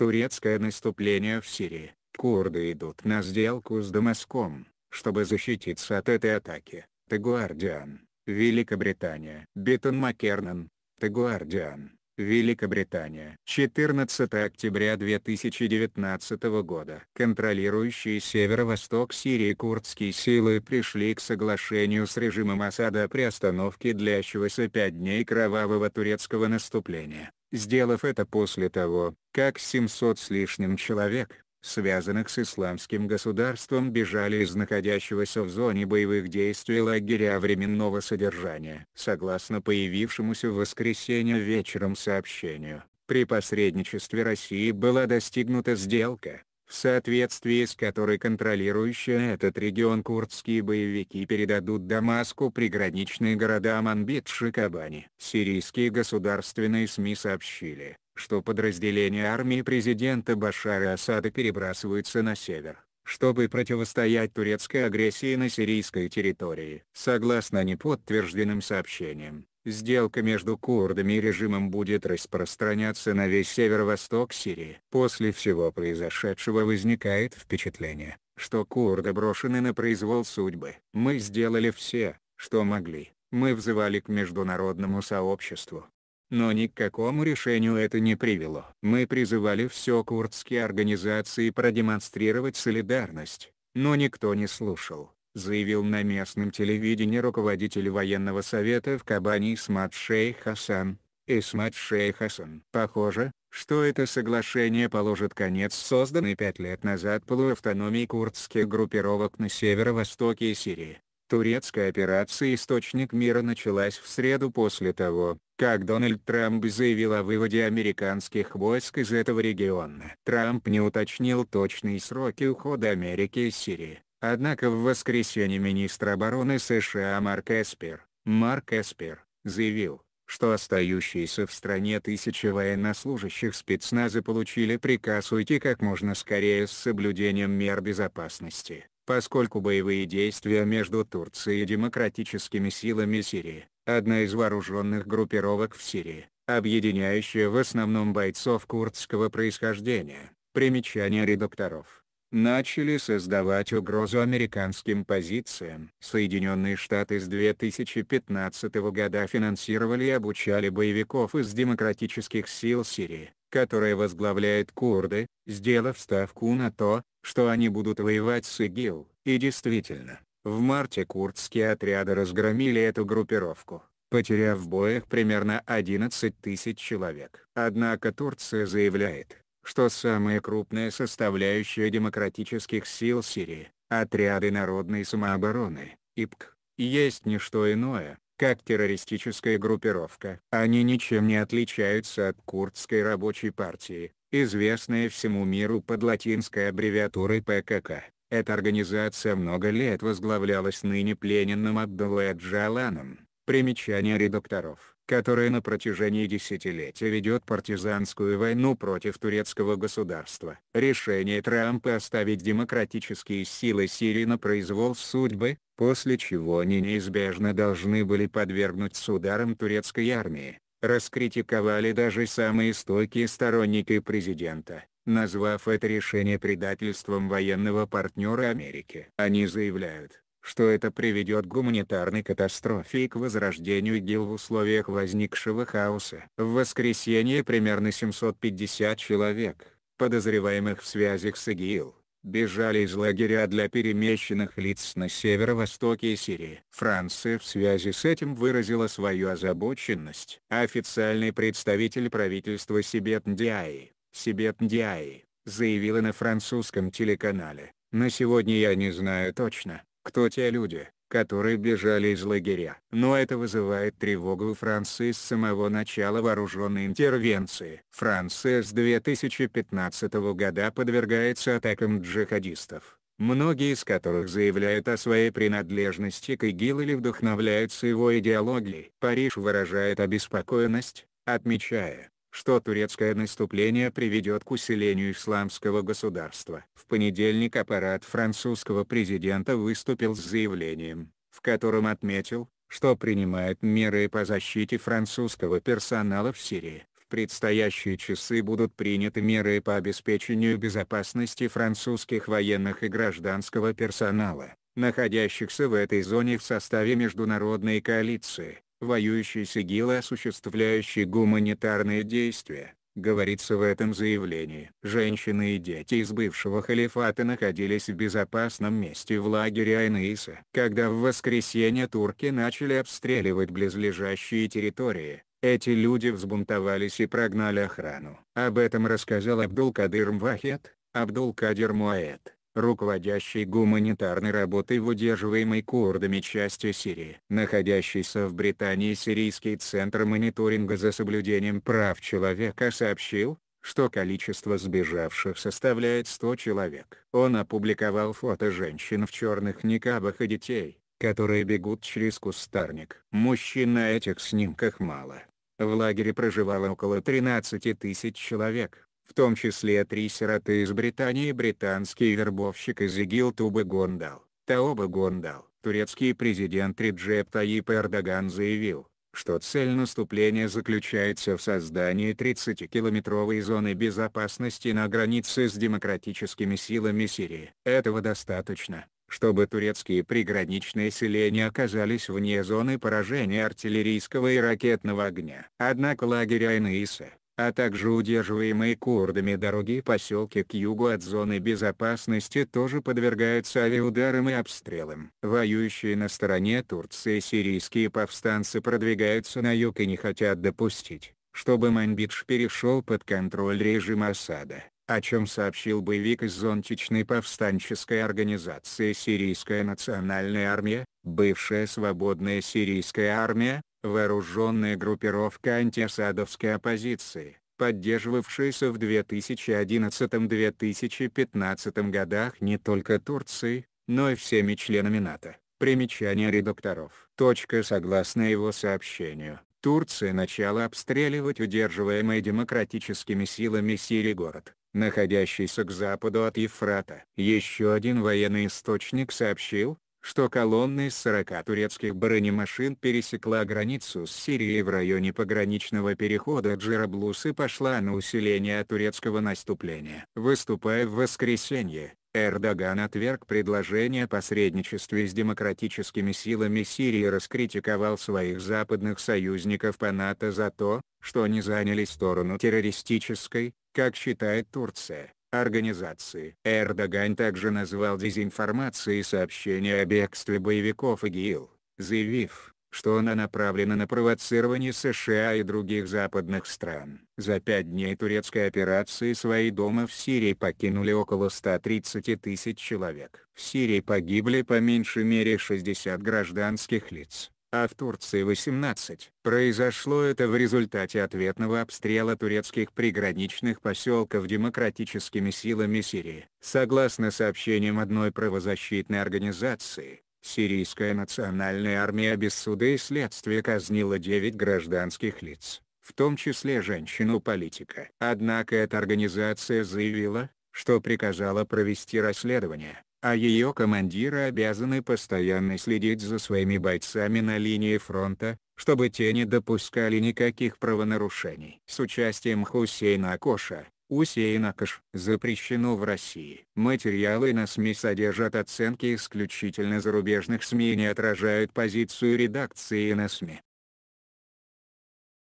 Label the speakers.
Speaker 1: Турецкое наступление в Сирии. Курды идут на сделку с Дамаском, чтобы защититься от этой атаки. The Guardian, Великобритания. Бетон Маккернан, The Guardian, Великобритания. 14 октября 2019 года. Контролирующие северо-восток Сирии курдские силы пришли к соглашению с режимом Асада при остановке длящегося 5 дней кровавого турецкого наступления сделав это после того, как 700 с лишним человек, связанных с исламским государством бежали из находящегося в зоне боевых действий лагеря временного содержания. Согласно появившемуся в воскресенье вечером сообщению, при посредничестве России была достигнута сделка, в соответствии с которой контролирующие этот регион курдские боевики передадут Дамаску приграничные города Манбидж и Кабани. Сирийские государственные СМИ сообщили, что подразделения армии президента Башара Асада перебрасываются на север чтобы противостоять турецкой агрессии на сирийской территории. Согласно неподтвержденным сообщениям, сделка между курдами и режимом будет распространяться на весь северо-восток Сирии. После всего произошедшего возникает впечатление, что курды брошены на произвол судьбы. Мы сделали все, что могли. Мы взывали к международному сообществу, но ни к какому решению это не привело. Мы призывали все курдские организации продемонстрировать солидарность, но никто не слушал, заявил на местном телевидении руководитель военного совета в Кабани Исмат Шейх Хасан. Исмат Шейх Хасан. Похоже, что это соглашение положит конец созданной пять лет назад полуавтономии курдских группировок на северо-востоке Сирии. Турецкая операция «Источник мира» началась в среду после того, как Дональд Трамп заявил о выводе американских войск из этого региона. Трамп не уточнил точные сроки ухода Америки из Сирии, однако в воскресенье министр обороны США Марк Эспер, Марк Эспер, заявил, что остающиеся в стране тысячи военнослужащих спецназа получили приказ уйти как можно скорее с соблюдением мер безопасности, поскольку боевые действия между Турцией и демократическими силами Сирии одна из вооруженных группировок в Сирии, объединяющая в основном бойцов курдского происхождения, примечания редакторов, начали создавать угрозу американским позициям. Соединенные Штаты с 2015 года финансировали и обучали боевиков из демократических сил Сирии, которые возглавляет курды, сделав ставку на то, что они будут воевать с ИГИЛ, и действительно, в марте курдские отряды разгромили эту группировку, потеряв в боях примерно 11 тысяч человек. Однако Турция заявляет, что самая крупная составляющая демократических сил Сирии, отряды народной самообороны, ИПК, есть не что иное, как террористическая группировка. Они ничем не отличаются от курдской рабочей партии, известной всему миру под латинской аббревиатурой ПКК. Эта организация много лет возглавлялась ныне плененным Абдулла Джаланом. Примечание редакторов которая на протяжении десятилетий ведет партизанскую войну против турецкого государства. Решение Трампа оставить демократические силы Сирии на произвол судьбы, после чего они неизбежно должны были подвергнуться ударам турецкой армии, раскритиковали даже самые стойкие сторонники президента назвав это решение предательством военного партнера Америки. Они заявляют, что это приведет к гуманитарной катастрофе и к возрождению ИГИЛ в условиях возникшего хаоса. В воскресенье примерно 750 человек, подозреваемых в связях с ИГИЛ, бежали из лагеря для перемещенных лиц на северо-востоке Сирии. Франция в связи с этим выразила свою озабоченность. Официальный представитель правительства Сибет Ндиаи, Сибет Ндиаи, заявила на французском телеканале. На сегодня я не знаю точно, кто те люди, которые бежали из лагеря. Но это вызывает тревогу у Франции с самого начала вооруженной интервенции. Франция с 2015 года подвергается атакам джихадистов, многие из которых заявляют о своей принадлежности к ИГИЛ или вдохновляются его идеологией. Париж выражает обеспокоенность, отмечая, что турецкое наступление приведет к усилению исламского государства. В понедельник аппарат французского президента выступил с заявлением, в котором отметил, что принимает меры по защите французского персонала в Сирии. В предстоящие часы будут приняты меры по обеспечению безопасности французских военных и гражданского персонала, находящихся в этой зоне в составе международной коалиции воюющие сигилы осуществляющие гуманитарные действия, говорится в этом заявлении. Женщины и дети из бывшего халифата находились в безопасном месте в лагере Айнаиса. Когда в воскресенье турки начали обстреливать близлежащие территории, эти люди взбунтовались и прогнали охрану. Об этом рассказал Абдул-Кадыр Мвахет, Абдул-Кадир Муаэт, руководящий гуманитарной работой в удерживаемой курдами части Сирии. Находящийся в Британии Сирийский центр мониторинга за соблюдением прав человека сообщил, что количество сбежавших составляет 100 человек. Он опубликовал фото женщин в черных никабах и детей, которые бегут через кустарник. Мужчин на этих снимках мало. В лагере проживало около 13 тысяч человек в том числе три сироты из Британии британский вербовщик из ИГИЛ Тубы Гондал, Таоба Гондал. Турецкий президент Реджеп Таип Эрдоган заявил, что цель наступления заключается в создании 30-километровой зоны безопасности на границе с демократическими силами Сирии. Этого достаточно, чтобы турецкие приграничные селения оказались вне зоны поражения артиллерийского и ракетного огня. Однако лагерь Айнаиса, а также удерживаемые курдами дороги и поселки к югу от зоны безопасности тоже подвергаются авиаударам и обстрелам. Воюющие на стороне Турции сирийские повстанцы продвигаются на юг и не хотят допустить, чтобы Манбидж перешел под контроль режима осада, о чем сообщил боевик из зонтичной повстанческой организации Сирийская национальная армия, бывшая свободная сирийская армия, вооруженная группировка антиасадовской оппозиции, поддерживавшаяся в 2011-2015 годах не только Турцией, но и всеми членами НАТО. Примечание редакторов. Точка согласно его сообщению. Турция начала обстреливать удерживаемый демократическими силами Сирии город, находящийся к западу от Ефрата. Еще один военный источник сообщил, что колонна из 40 турецких бронемашин пересекла границу с Сирией в районе пограничного перехода Джираблус и пошла на усиление турецкого наступления. Выступая в воскресенье, Эрдоган отверг предложение о посредничестве с демократическими силами Сирии и раскритиковал своих западных союзников по НАТО за то, что они заняли сторону террористической, как считает Турция, организации. Эрдоган также назвал дезинформацией сообщения о бегстве боевиков ИГИЛ, заявив, что она направлена на провоцирование США и других западных стран. За пять дней турецкой операции свои дома в Сирии покинули около 130 тысяч человек. В Сирии погибли по меньшей мере 60 гражданских лиц а в Турции 18. Произошло это в результате ответного обстрела турецких приграничных поселков демократическими силами Сирии. Согласно сообщениям одной правозащитной организации, Сирийская национальная армия без суда и следствия казнила 9 гражданских лиц, в том числе женщину-политика. Однако эта организация заявила, что приказала провести расследование а ее командиры обязаны постоянно следить за своими бойцами на линии фронта, чтобы те не допускали никаких правонарушений. С участием Хусейна Акоша, Усейна Каш запрещено в России. Материалы на СМИ содержат оценки исключительно зарубежных СМИ и не отражают позицию редакции на СМИ.